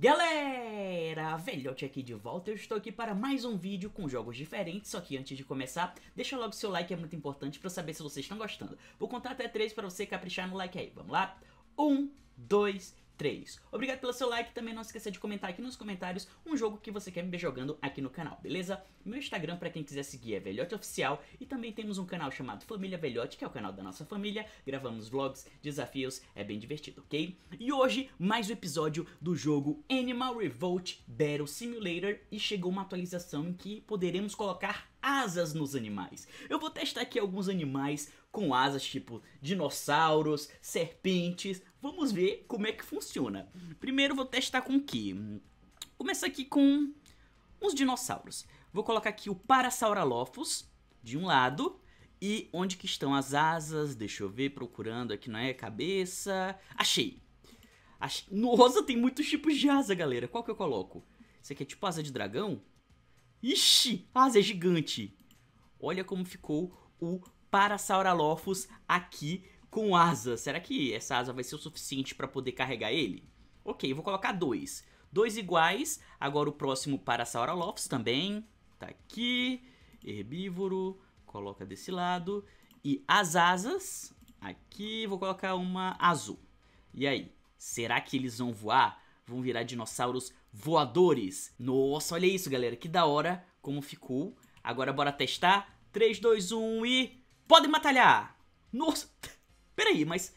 Galera, velhote aqui de volta, eu estou aqui para mais um vídeo com jogos diferentes, só que antes de começar, deixa logo seu like, é muito importante para eu saber se vocês estão gostando. Vou contar até três para você caprichar no like aí, vamos lá? Um, dois, 3. Obrigado pelo seu like, também não esqueça de comentar aqui nos comentários um jogo que você quer me ver jogando aqui no canal, beleza? Meu Instagram para quem quiser seguir é Velhote Oficial e também temos um canal chamado Família Velhote, que é o canal da nossa família, gravamos vlogs, desafios, é bem divertido, ok? E hoje, mais um episódio do jogo Animal Revolt Battle Simulator e chegou uma atualização em que poderemos colocar asas nos animais. Eu vou testar aqui alguns animais com asas, tipo dinossauros, serpentes. Vamos ver como é que funciona. Primeiro vou testar com o que? Começa aqui com uns dinossauros. Vou colocar aqui o parasauralophus de um lado e onde que estão as asas? Deixa eu ver, procurando aqui, não é? Cabeça. Achei. Achei. Nossa, tem muitos tipos de asa, galera. Qual que eu coloco? Isso aqui é tipo asa de dragão? Ixi, asa é gigante. Olha como ficou o Parasaurolophus aqui com asa. Será que essa asa vai ser o suficiente para poder carregar ele? Ok, vou colocar dois. Dois iguais. Agora o próximo Parasaurolophus também. Tá aqui. Herbívoro. Coloca desse lado. E as asas. Aqui vou colocar uma azul. E aí? Será que eles vão voar? Vão virar dinossauros voadores. Nossa, olha isso, galera. Que da hora como ficou. Agora bora testar. 3, 2, 1 e... Podem batalhar! Nossa! Peraí, mas...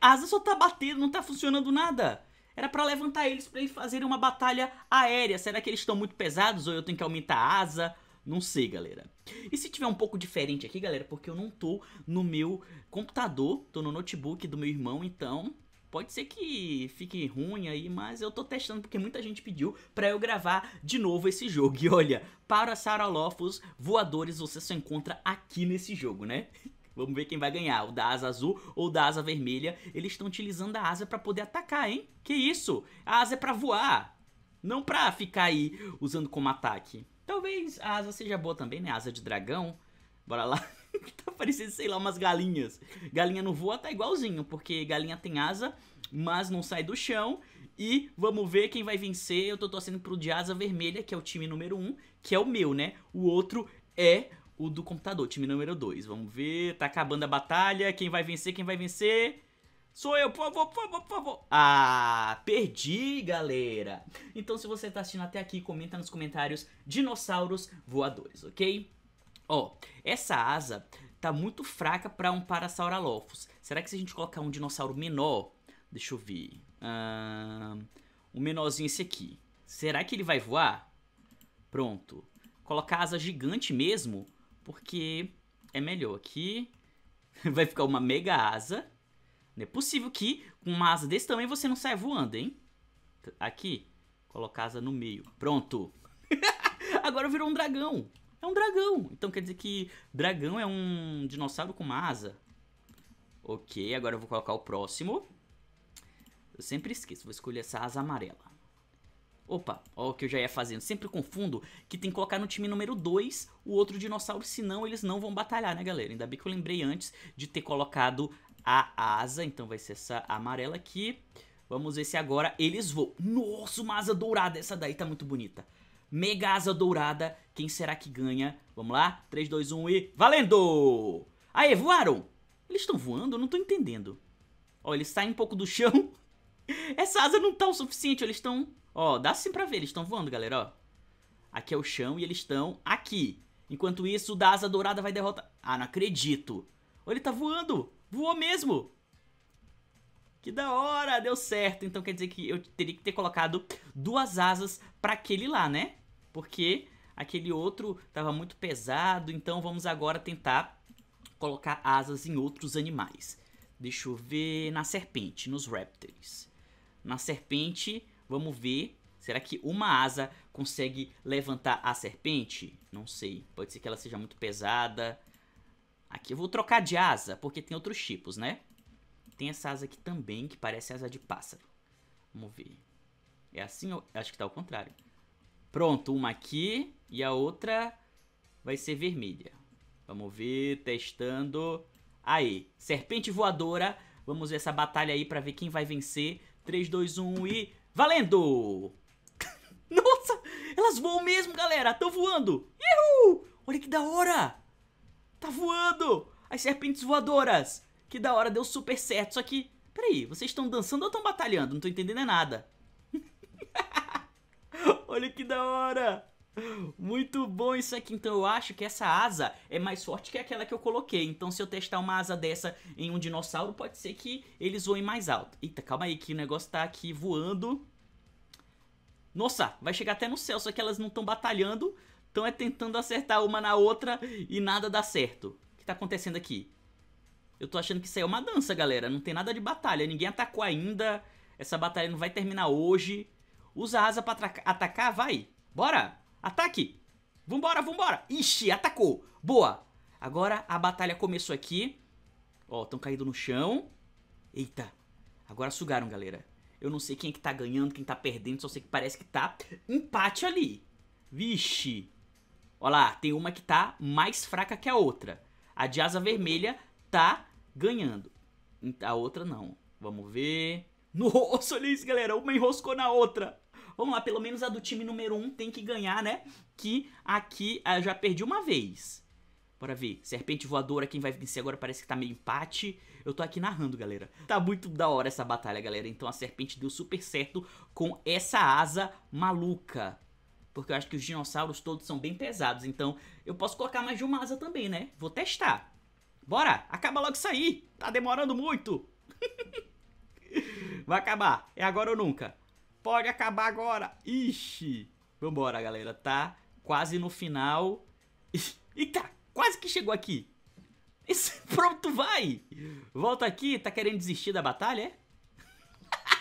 A asa só tá batendo, não tá funcionando nada. Era pra levantar eles, pra eles fazerem uma batalha aérea. Será que eles estão muito pesados ou eu tenho que aumentar a asa? Não sei, galera. E se tiver um pouco diferente aqui, galera, porque eu não tô no meu computador, tô no notebook do meu irmão, então Pode ser que fique ruim aí, mas eu tô testando porque muita gente pediu para eu gravar de novo esse jogo. E olha, para Saralofos voadores você só encontra aqui nesse jogo, né? Vamos ver quem vai ganhar, o da asa azul ou da asa vermelha. Eles estão utilizando a asa para poder atacar, hein? Que isso? A asa é para voar, não para ficar aí usando como ataque. Talvez a asa seja boa também, né? asa de dragão. Bora lá. tá parecendo, sei lá, umas galinhas. Galinha não voa, tá igualzinho, porque galinha tem asa, mas não sai do chão. E vamos ver quem vai vencer. Eu tô torcendo pro de asa vermelha, que é o time número 1, um, que é o meu, né? O outro é o do computador, time número 2. Vamos ver, tá acabando a batalha. Quem vai vencer, quem vai vencer? Sou eu, por favor, por favor, por favor. Ah, perdi, galera. Então, se você tá assistindo até aqui, comenta nos comentários dinossauros voadores, ok? Ó, oh, essa asa tá muito fraca para um Parasaurolophus. Será que se a gente colocar um dinossauro menor... Deixa eu ver... Uh, um menorzinho esse aqui. Será que ele vai voar? Pronto. Colocar asa gigante mesmo, porque é melhor. Aqui vai ficar uma mega asa. Não é possível que com uma asa desse tamanho você não saia voando, hein? Aqui, colocar asa no meio. Pronto. Agora virou um dragão. É um dragão. Então quer dizer que dragão é um dinossauro com uma asa. Ok, agora eu vou colocar o próximo. Eu sempre esqueço, vou escolher essa asa amarela. Opa, ó o que eu já ia fazendo. Sempre confundo que tem que colocar no time número 2 o outro dinossauro, senão eles não vão batalhar, né, galera? Ainda bem que eu lembrei antes de ter colocado a asa, então vai ser essa amarela aqui. Vamos ver se agora eles voam. Nossa, uma asa dourada, essa daí tá muito bonita. Mega Asa Dourada. Quem será que ganha? Vamos lá? 3, 2, 1 e... Valendo! Aê, voaram! Eles estão voando? Eu não tô entendendo. Ó, eles saem um pouco do chão. Essa asa não tá o suficiente, eles estão... Ó, dá sim pra ver, eles estão voando, galera, ó. Aqui é o chão e eles estão aqui. Enquanto isso, o da asa dourada vai derrotar... Ah, não acredito. Ó, ele tá voando. Voou mesmo. Que da hora, deu certo. Então quer dizer que eu teria que ter colocado duas asas pra aquele lá, né? porque aquele outro estava muito pesado, então vamos agora tentar colocar asas em outros animais. Deixa eu ver na serpente, nos répteis. Na serpente, vamos ver. Será que uma asa consegue levantar a serpente? Não sei. Pode ser que ela seja muito pesada. Aqui eu vou trocar de asa, porque tem outros tipos, né? Tem essa asa aqui também, que parece asa de pássaro. Vamos ver. É assim? Acho que tá ao contrário. Pronto, uma aqui e a outra vai ser vermelha. Vamos ver, testando. Aí, serpente voadora. Vamos ver essa batalha aí pra ver quem vai vencer. 3, 2, 1 e... Valendo! Nossa, elas voam mesmo, galera. Estão voando. Uhul! Olha que da hora. Tá voando. As serpentes voadoras. Que da hora, deu super certo. Só que, peraí, vocês estão dançando ou estão batalhando? Não tô entendendo é nada. Olha que da hora! Muito bom isso aqui, então eu acho que essa asa é mais forte que aquela que eu coloquei Então se eu testar uma asa dessa em um dinossauro, pode ser que eles voem mais alto Eita, calma aí que o negócio tá aqui voando Nossa, vai chegar até no céu, só que elas não estão batalhando Então é tentando acertar uma na outra e nada dá certo O que tá acontecendo aqui? Eu tô achando que isso aí é uma dança, galera Não tem nada de batalha, ninguém atacou ainda Essa batalha não vai terminar hoje Usa a asa pra atacar, vai. Bora, ataque. Vambora, vambora. Ixi, atacou. Boa. Agora a batalha começou aqui. Ó, estão caídos no chão. Eita, agora sugaram, galera. Eu não sei quem é que tá ganhando, quem tá perdendo, só sei que parece que tá empate ali. Vixe. Ó lá, tem uma que tá mais fraca que a outra. A de asa vermelha tá ganhando. A outra não. Vamos ver. Nossa, olha isso, galera. Uma enroscou na outra. Vamos lá, pelo menos a do time número 1 um tem que ganhar, né? Que aqui ah, eu já perdi uma vez. Bora ver. Serpente voadora, quem vai vencer agora parece que tá meio empate. Eu tô aqui narrando, galera. Tá muito da hora essa batalha, galera. Então a serpente deu super certo com essa asa maluca. Porque eu acho que os dinossauros todos são bem pesados. Então eu posso colocar mais de uma asa também, né? Vou testar. Bora! Acaba logo isso aí! Tá demorando muito! vai acabar. É agora ou nunca. Pode acabar agora. Ixi. Vambora, galera. Tá quase no final. Eita, quase que chegou aqui. Isso, pronto, vai. Volta aqui. Tá querendo desistir da batalha, é?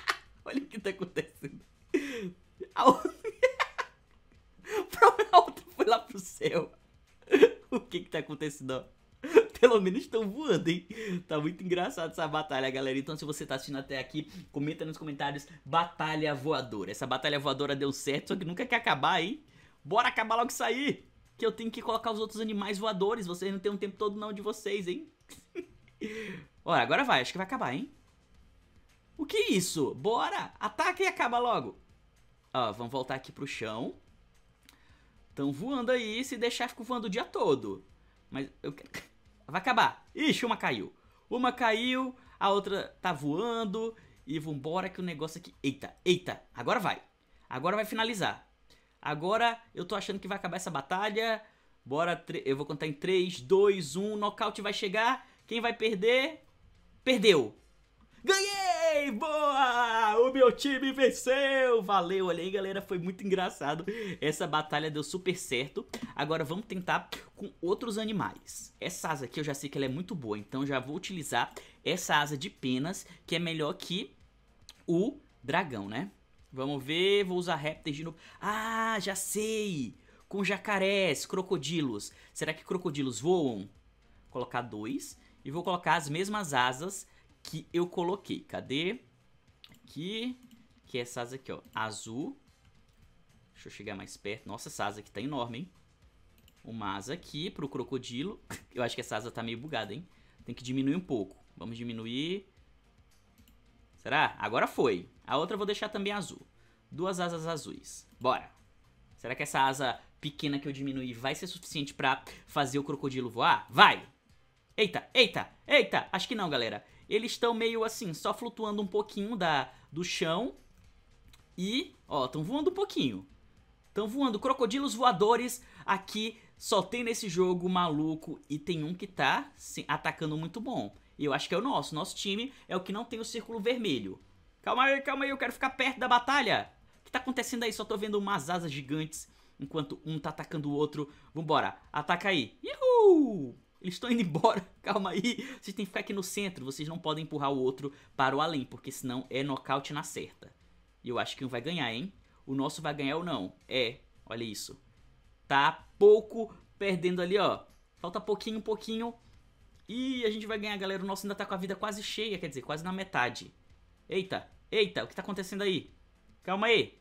Olha o que tá acontecendo. A outra... a outra foi lá pro céu. o que que tá acontecendo, ó? pelo menos estão voando, hein? Tá muito engraçado essa batalha, galera. Então, se você tá assistindo até aqui, comenta nos comentários Batalha Voadora. Essa Batalha Voadora deu certo, só que nunca quer acabar, hein? Bora acabar logo isso aí! Que eu tenho que colocar os outros animais voadores. Vocês não tem um tempo todo não de vocês, hein? Olha, agora vai. Acho que vai acabar, hein? O que é isso? Bora! Ataca e acaba logo! Ó, vamos voltar aqui pro chão. Estão voando aí. Se deixar, fico voando o dia todo. Mas eu quero... Vai acabar. Ixi, uma caiu. Uma caiu, a outra tá voando. E vambora que o negócio aqui... Eita, eita, agora vai. Agora vai finalizar. Agora eu tô achando que vai acabar essa batalha. Bora, tre... eu vou contar em 3, 2, 1. Nocaute vai chegar. Quem vai perder? Perdeu. Ganhei! Ei, boa! O meu time venceu! Valeu, olha aí, galera, foi muito engraçado. Essa batalha deu super certo. Agora vamos tentar com outros animais. Essa asa aqui eu já sei que ela é muito boa, então já vou utilizar essa asa de penas, que é melhor que o dragão, né? Vamos ver, vou usar répteis de novo. Ah, já sei! Com jacarés, crocodilos. Será que crocodilos voam? Vou colocar dois. E vou colocar as mesmas asas que eu coloquei. Cadê? Aqui, que é essas aqui, ó, azul. Deixa eu chegar mais perto. Nossa, essa asa aqui tá enorme, hein? Uma asa aqui pro crocodilo. eu acho que essa asa tá meio bugada, hein? Tem que diminuir um pouco. Vamos diminuir. Será? Agora foi. A outra eu vou deixar também azul. Duas asas azuis. Bora. Será que essa asa pequena que eu diminuí vai ser suficiente pra fazer o crocodilo voar? Vai! Eita, eita, eita! Acho que não, galera eles estão meio assim, só flutuando um pouquinho da do chão. E, ó, estão voando um pouquinho. Estão voando crocodilos voadores aqui, só tem nesse jogo maluco e tem um que tá sim, atacando muito bom. E eu acho que é o nosso, nosso time é o que não tem o círculo vermelho. Calma aí, calma aí, eu quero ficar perto da batalha. O que tá acontecendo aí? Só tô vendo umas asas gigantes enquanto um tá atacando o outro. Vambora, ataca aí. Uhul! Eles estão indo embora, calma aí. Vocês têm fé aqui no centro, vocês não podem empurrar o outro para o além, porque senão é nocaute na certa. E eu acho que um vai ganhar, hein? O nosso vai ganhar ou não? É, olha isso. Tá pouco perdendo ali, ó. Falta pouquinho, pouquinho. E a gente vai ganhar, galera. O nosso ainda tá com a vida quase cheia, quer dizer, quase na metade. Eita, eita, o que tá acontecendo aí? Calma aí.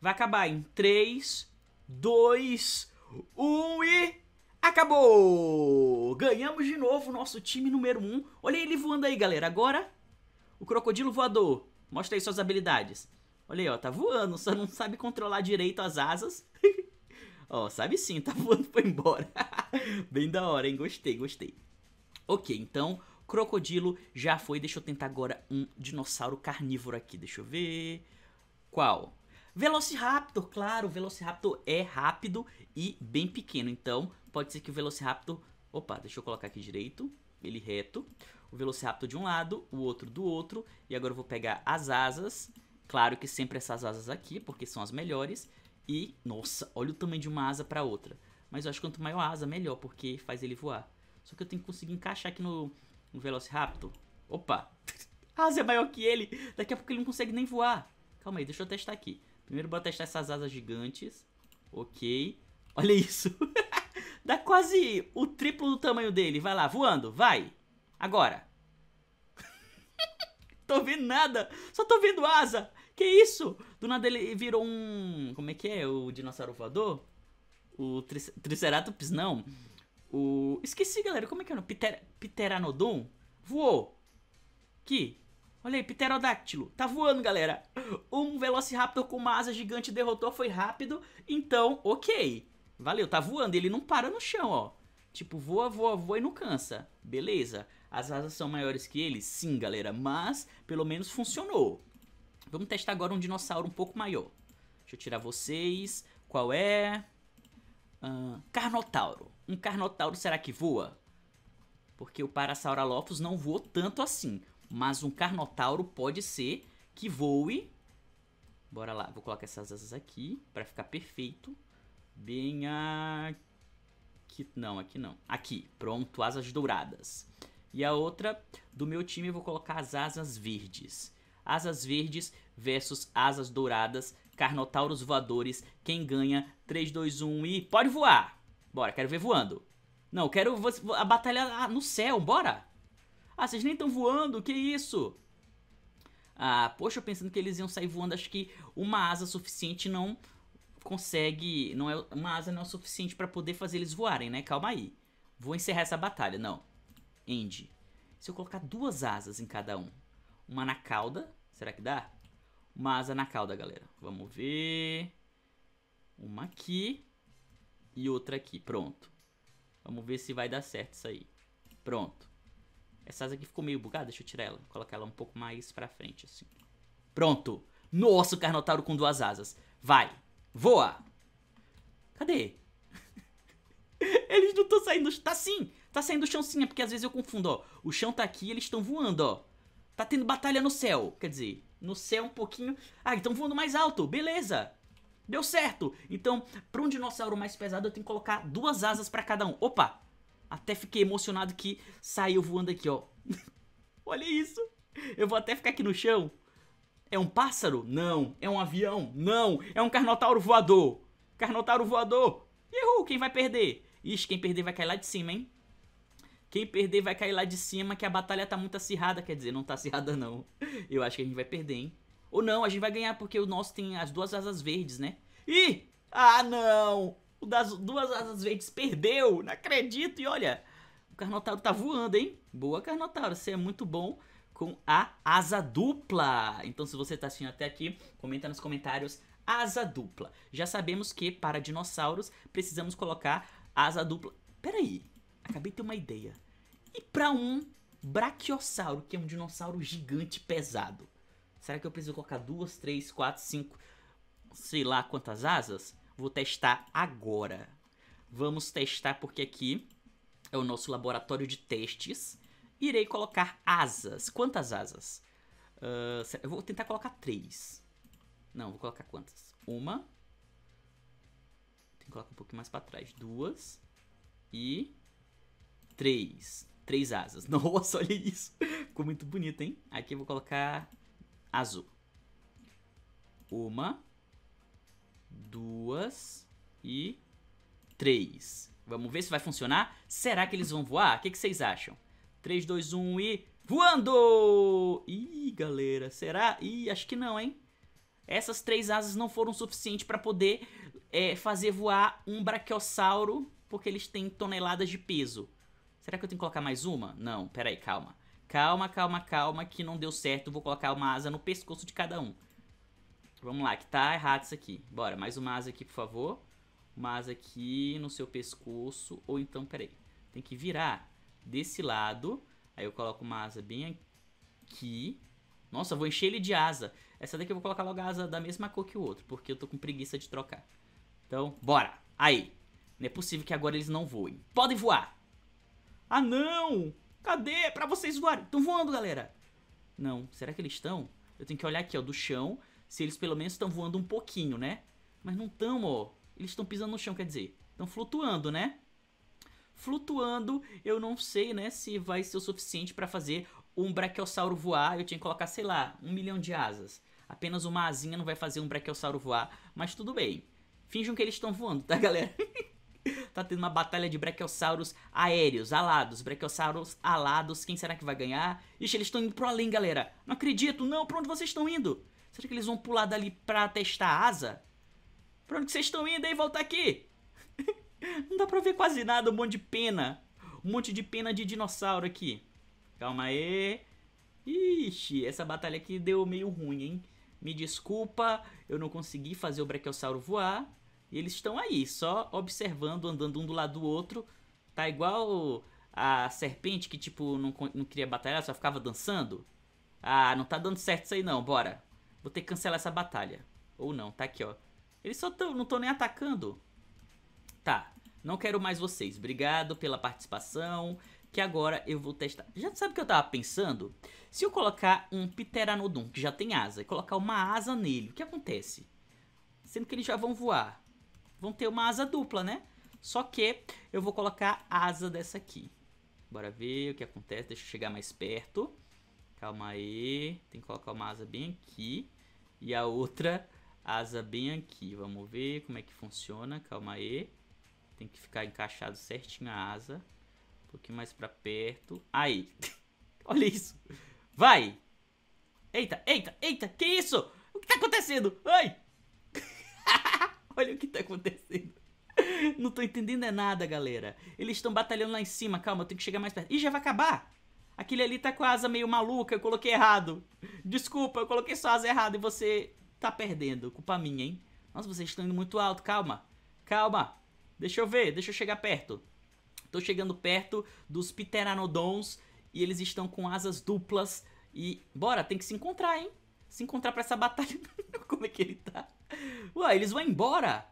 Vai acabar em 3, 2, 1 e... Acabou! Ganhamos de novo o nosso time número 1. Um. Olha ele voando aí, galera. Agora, o crocodilo voador. Mostra aí suas habilidades. Olha aí, ó. Tá voando, só não sabe controlar direito as asas. ó, sabe sim. Tá voando, foi embora. Bem da hora, hein? Gostei, gostei. Ok, então, crocodilo já foi. Deixa eu tentar agora um dinossauro carnívoro aqui. Deixa eu ver... Qual? Velociraptor, claro, o Velociraptor é rápido e bem pequeno, então pode ser que o Velociraptor... Opa, deixa eu colocar aqui direito. Ele reto. O Velociraptor de um lado, o outro do outro. E agora eu vou pegar as asas. Claro que sempre essas asas aqui, porque são as melhores. E, nossa, olha o tamanho de uma asa para outra. Mas eu acho que quanto maior a asa, melhor, porque faz ele voar. Só que eu tenho que conseguir encaixar aqui no, no Velociraptor. Opa! A asa é maior que ele! Daqui a pouco ele não consegue nem voar. Calma aí, deixa eu testar aqui. Primeiro vou testar essas asas gigantes. Ok. Olha isso! Dá quase o triplo do tamanho dele. Vai lá, voando, vai. Agora. tô vendo nada, só tô vendo asa. Que isso? Do nada ele virou um. Como é que é? O dinossauro voador? O tri Triceratops, não. O. Esqueci, galera. Como é que é? o Pteranodon? Voou. Que? Olha aí, Pterodáctilo. Tá voando, galera. Um Velociraptor com uma asa gigante derrotou, foi rápido. Então, ok. Valeu, tá voando. Ele não para no chão, ó. Tipo, voa, voa, voa e não cansa. Beleza. As asas são maiores que ele? Sim, galera. Mas, pelo menos funcionou. Vamos testar agora um dinossauro um pouco maior. Deixa eu tirar vocês. Qual é? Uh, carnotauro. Um carnotauro será que voa? Porque o Parasaurolophus não voou tanto assim. Mas um carnotauro pode ser que voe. Bora lá, vou colocar essas asas aqui para ficar perfeito. Bem aqui. Não, aqui não. Aqui, pronto, asas douradas. E a outra, do meu time, eu vou colocar as asas verdes. Asas verdes versus asas douradas. Carnotauros voadores. Quem ganha? 3, 2, 1 e. Pode voar! Bora, quero ver voando. Não, quero a batalha ah, no céu, bora! Ah, vocês nem estão voando, que isso? Ah, poxa, pensando que eles iam sair voando, acho que uma asa suficiente não consegue. Não é, uma asa não é o suficiente para poder fazer eles voarem, né? Calma aí. Vou encerrar essa batalha. Não. End. Se eu colocar duas asas em cada um, uma na cauda, será que dá? Uma asa na cauda, galera. Vamos ver. Uma aqui e outra aqui. Pronto. Vamos ver se vai dar certo isso aí. Pronto. Essa asa aqui ficou meio bugada, deixa eu tirar ela. colocar ela um pouco mais pra frente, assim. Pronto. Nossa, o Carnotauro com duas asas. Vai. Voa. Cadê? Eles não estão saindo... Tá sim! Tá saindo o chão sim, é porque às vezes eu confundo, ó. O chão tá aqui eles estão voando, ó. Tá tendo batalha no céu. Quer dizer, no céu um pouquinho... Ah, estão voando mais alto. Beleza. Deu certo. Então, pra um dinossauro mais pesado, eu tenho que colocar duas asas pra cada um. Opa! Até fiquei emocionado que saiu voando aqui, ó. Olha isso. Eu vou até ficar aqui no chão é um pássaro? Não. É um avião? Não. É um carnotauro voador? Carnotauro voador. Uhul, quem vai perder? Ixi, quem perder vai cair lá de cima, hein? Quem perder vai cair lá de cima, que a batalha tá muito acirrada. Quer dizer, não tá acirrada, não. Eu acho que a gente vai perder, hein? Ou não, a gente vai ganhar porque o nosso tem as duas asas verdes, né? Ih! Ah, não! O das duas asas verdes perdeu! Não acredito! E olha, o Carnotauro tá voando, hein? Boa, Carnotauro, você é muito bom com a asa dupla. Então, se você está assistindo até aqui, comenta nos comentários asa dupla. Já sabemos que para dinossauros precisamos colocar asa dupla. Peraí, acabei de ter uma ideia. E para um braquiosauro, que é um dinossauro gigante pesado, será que eu preciso colocar duas, três, quatro, cinco, sei lá quantas asas? Vou testar agora. Vamos testar porque aqui é o nosso laboratório de testes irei colocar asas. Quantas asas? Uh, eu vou tentar colocar três. Não, vou colocar quantas? Uma. Tem que colocar um pouquinho mais para trás. Duas. E três. Três asas. Nossa, olha isso. Ficou muito bonito, hein? Aqui eu vou colocar azul. Uma. Duas. E três. Vamos ver se vai funcionar. Será que eles vão voar? O que, que vocês acham? 3, 2, 1 e... Voando! Ih, galera, será? Ih, acho que não, hein? Essas três asas não foram suficientes para poder é, fazer voar um brachiosauro, porque eles têm toneladas de peso. Será que eu tenho que colocar mais uma? Não, peraí, calma. Calma, calma, calma, que não deu certo. Vou colocar uma asa no pescoço de cada um. Vamos lá, que tá errado isso aqui. Bora, mais uma asa aqui, por favor. Uma asa aqui no seu pescoço. Ou então, peraí, tem que virar desse lado. Aí eu coloco uma asa bem aqui. Nossa, vou encher ele de asa. Essa daqui eu vou colocar logo a asa da mesma cor que o outro, porque eu tô com preguiça de trocar. Então, bora. Aí. Não é possível que agora eles não voem. Podem voar. Ah, não! Cadê? Pra vocês voarem. Estão voando, galera. Não. Será que eles estão? Eu tenho que olhar aqui, ó, do chão. Se eles pelo menos estão voando um pouquinho, né? Mas não estão, ó. Eles estão pisando no chão, quer dizer. Estão flutuando, né? flutuando. Eu não sei, né, se vai ser o suficiente para fazer um braquiossauro voar. Eu tinha que colocar, sei lá, um milhão de asas. Apenas uma asinha não vai fazer um braquiossauro voar, mas tudo bem. Finjam que eles estão voando, tá, galera? tá tendo uma batalha de braquiosauros aéreos, alados, braquiosauros alados. Quem será que vai ganhar? Ixi, eles estão indo pro além, galera. Não acredito, não. Pra onde vocês estão indo? Será que eles vão pular dali pra testar a asa? Pra onde vocês estão indo, hein? Volta aqui! Não dá pra ver quase nada, um monte de pena. Um monte de pena de dinossauro aqui. Calma aí. Ixi, essa batalha aqui deu meio ruim, hein? Me desculpa, eu não consegui fazer o Brachiosauro voar. E eles estão aí, só observando, andando um do lado do outro. Tá igual a serpente que, tipo, não, não queria batalhar, só ficava dançando. Ah, não tá dando certo isso aí não, bora. Vou ter que cancelar essa batalha. Ou não, tá aqui, ó. Eles só tão, não estão nem atacando. Tá. Não quero mais vocês. Obrigado pela participação. Que agora eu vou testar. Já sabe o que eu tava pensando? Se eu colocar um Pteranodon, que já tem asa, e colocar uma asa nele, o que acontece? Sendo que eles já vão voar. Vão ter uma asa dupla, né? Só que eu vou colocar a asa dessa aqui. Bora ver o que acontece. Deixa eu chegar mais perto. Calma aí. Tem que colocar uma asa bem aqui. E a outra asa bem aqui. Vamos ver como é que funciona. Calma aí. Tem que ficar encaixado certinho a asa. Um pouquinho mais pra perto. Aí. Olha isso. Vai. Eita, eita, eita. Que isso? O que tá acontecendo? Ai. Olha o que tá acontecendo. Não tô entendendo é nada, galera. Eles estão batalhando lá em cima. Calma, eu tenho que chegar mais perto. Ih, já vai acabar. Aquele ali tá com a asa meio maluca. Eu coloquei errado. Desculpa, eu coloquei sua asa errada e você tá perdendo. Culpa minha, hein? Nossa, vocês estão indo muito alto. Calma. Calma. Deixa eu ver, deixa eu chegar perto. Tô chegando perto dos Pteranodons e eles estão com asas duplas e bora, tem que se encontrar, hein? Se encontrar pra essa batalha. Como é que ele tá? Ué, eles vão embora.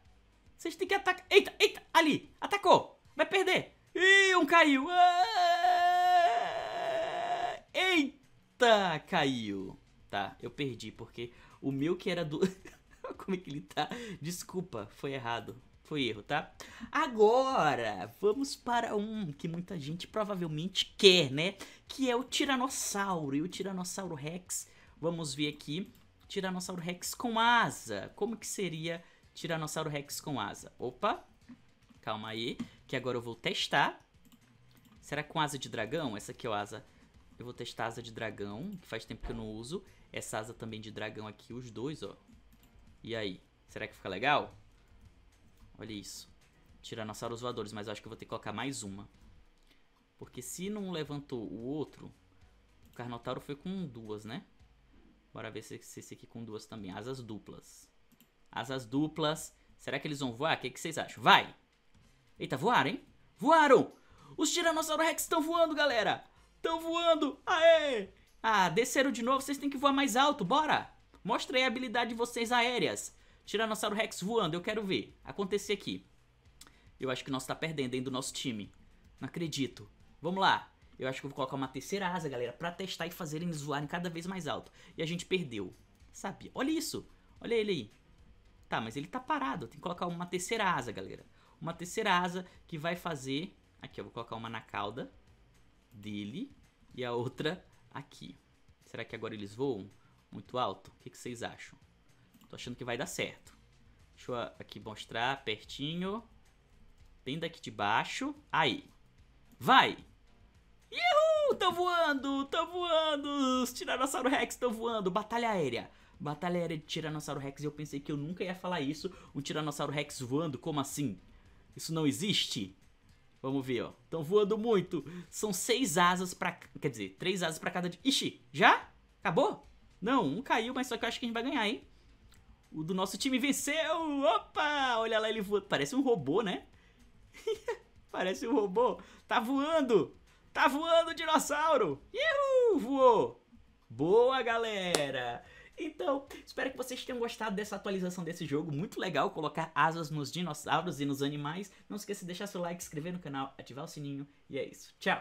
Vocês têm que atacar. Eita, eita, ali, atacou. Vai perder. Ih, um caiu. Ah! Eita, caiu. Tá, eu perdi porque o meu que era do... Como é que ele tá? Desculpa, foi errado foi erro, tá? Agora, vamos para um que muita gente provavelmente quer, né? Que é o Tiranossauro. E o Tiranossauro Rex, vamos ver aqui. Tiranossauro Rex com asa. Como que seria Tiranossauro Rex com asa? Opa, calma aí, que agora eu vou testar. Será com asa de dragão? Essa aqui é a asa. Eu vou testar asa de dragão, que faz tempo que eu não uso. Essa asa também de dragão aqui, os dois, ó. E aí, será que fica legal? Olha isso. Tiranossauros voadores, mas eu acho que eu vou ter que colocar mais uma. Porque se não levantou o outro, o Carnotauro foi com duas, né? Bora ver se, se esse aqui com duas também. Asas duplas. Asas duplas. Será que eles vão voar? O que, que vocês acham? Vai! Eita, voaram, hein? Voaram! Os Tiranossauro Rex estão voando, galera! Estão voando! Aê! Ah, desceram de novo. Vocês têm que voar mais alto. Bora! Mostra aí a habilidade de vocês aéreas. Tiranossauro Rex voando, eu quero ver. Acontecer aqui. Eu acho que nós tá perdendo, hein, do nosso time. Não acredito. Vamos lá. Eu acho que eu vou colocar uma terceira asa, galera, pra testar e fazer eles voarem cada vez mais alto. E a gente perdeu. Sabe? Olha isso. Olha ele aí. Tá, mas ele tá parado. Tem que colocar uma terceira asa, galera. Uma terceira asa que vai fazer... Aqui, eu vou colocar uma na cauda dele e a outra aqui. Será que agora eles voam muito alto? O que, que vocês acham? Tô achando que vai dar certo. Deixa eu aqui mostrar pertinho. Bem daqui de baixo. Aí. Vai! Uhul! Tá voando! Tá voando! Os Tiranossauro Rex estão voando! Batalha aérea! Batalha aérea de Tiranossauro Rex. Eu pensei que eu nunca ia falar isso. Um Tiranossauro Rex voando? Como assim? Isso não existe? Vamos ver, ó. Estão voando muito. São seis asas pra... Quer dizer, três asas pra cada... Ixi, já? Acabou? Não, um caiu, mas só que eu acho que a gente vai ganhar, hein? O do nosso time venceu! Opa! Olha lá ele voando. Parece um robô, né? Parece um robô. Tá voando! Tá voando o dinossauro! Uhul! Voou! Boa, galera! Então, espero que vocês tenham gostado dessa atualização desse jogo. Muito legal colocar asas nos dinossauros e nos animais. Não esqueça de deixar seu like, inscrever no canal, ativar o sininho. E é isso. Tchau!